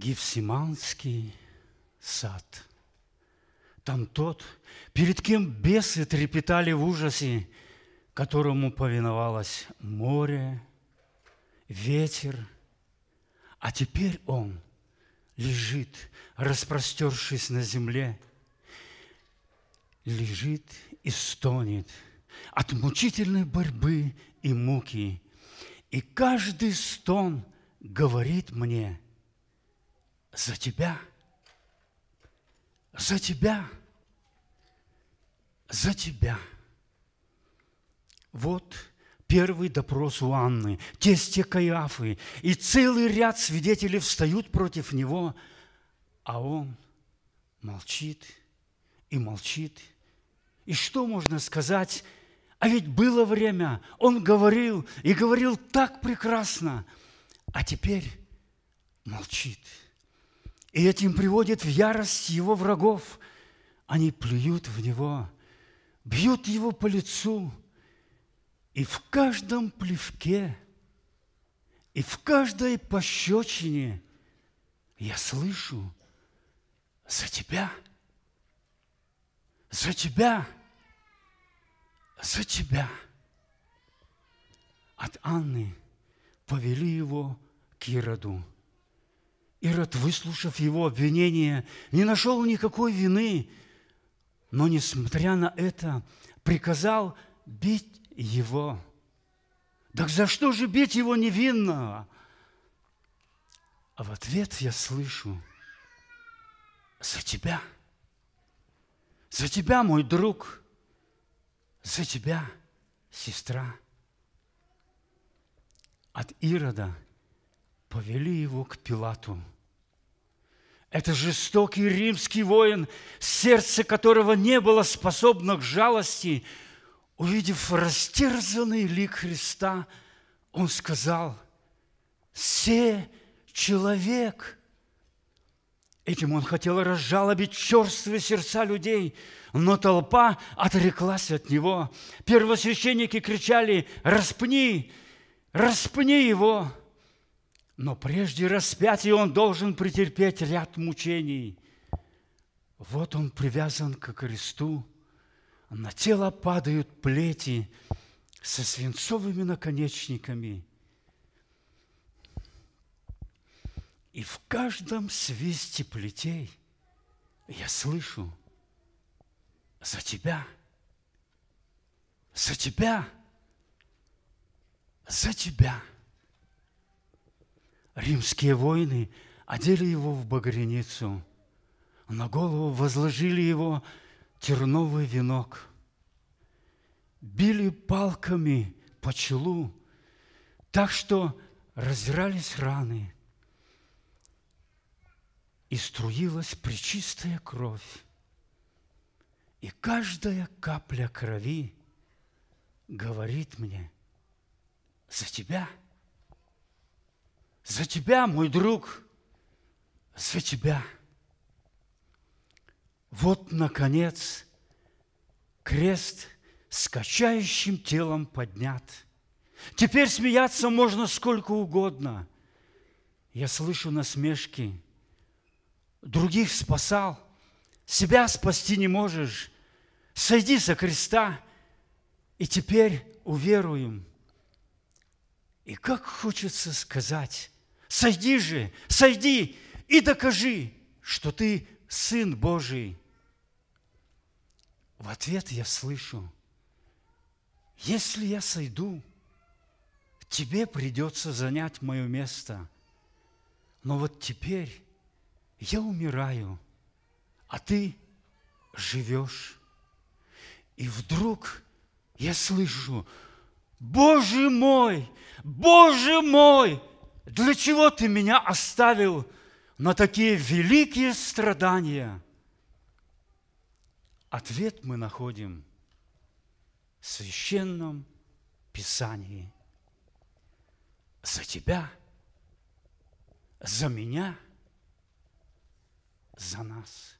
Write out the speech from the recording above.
Гефсиманский сад. Там тот, перед кем бесы трепетали в ужасе, которому повиновалось море, ветер, а теперь он лежит, распростершись на земле, лежит и стонет от мучительной борьбы и муки. И каждый стон говорит мне – за тебя, за тебя, за тебя. Вот первый допрос у Анны, тесте Каиафы, и целый ряд свидетелей встают против него, а он молчит и молчит. И что можно сказать? А ведь было время, он говорил и говорил так прекрасно, а теперь молчит. И этим приводит в ярость его врагов. Они плюют в него, бьют его по лицу. И в каждом плевке, и в каждой пощечине я слышу за тебя, за тебя, за тебя. От Анны повели его к Ироду – Ирод, выслушав его обвинение, не нашел никакой вины, но, несмотря на это, приказал бить его. Так за что же бить его невинного? А в ответ я слышу, за тебя, за тебя, мой друг, за тебя, сестра. От Ирода – повели его к Пилату. Это жестокий римский воин, сердце которого не было способно к жалости. Увидев растерзанный лик Христа, он сказал, «Се человек!» Этим он хотел разжалобить черствые сердца людей, но толпа отреклась от него. Первосвященники кричали «Распни! Распни его!» Но прежде распятия он должен претерпеть ряд мучений. Вот он привязан к кресту, на тело падают плети со свинцовыми наконечниками. И в каждом свисте плетей я слышу за тебя, за тебя, за тебя – римские воины одели его в багряницу, на голову возложили его терновый венок, били палками по челу, так что разирались раны, и струилась пречистая кровь, и каждая капля крови говорит мне за тебя – за тебя, мой друг, за тебя. Вот, наконец, крест с качающим телом поднят. Теперь смеяться можно сколько угодно. Я слышу насмешки. Других спасал, себя спасти не можешь. Сойди со креста, и теперь уверуем. И как хочется сказать, Сойди же, сойди и докажи, что ты Сын Божий. В ответ я слышу, если я сойду, тебе придется занять мое место. Но вот теперь я умираю, а ты живешь. И вдруг я слышу, Боже мой, Боже мой, для чего ты меня оставил на такие великие страдания? Ответ мы находим в священном Писании. За тебя, за меня, за нас –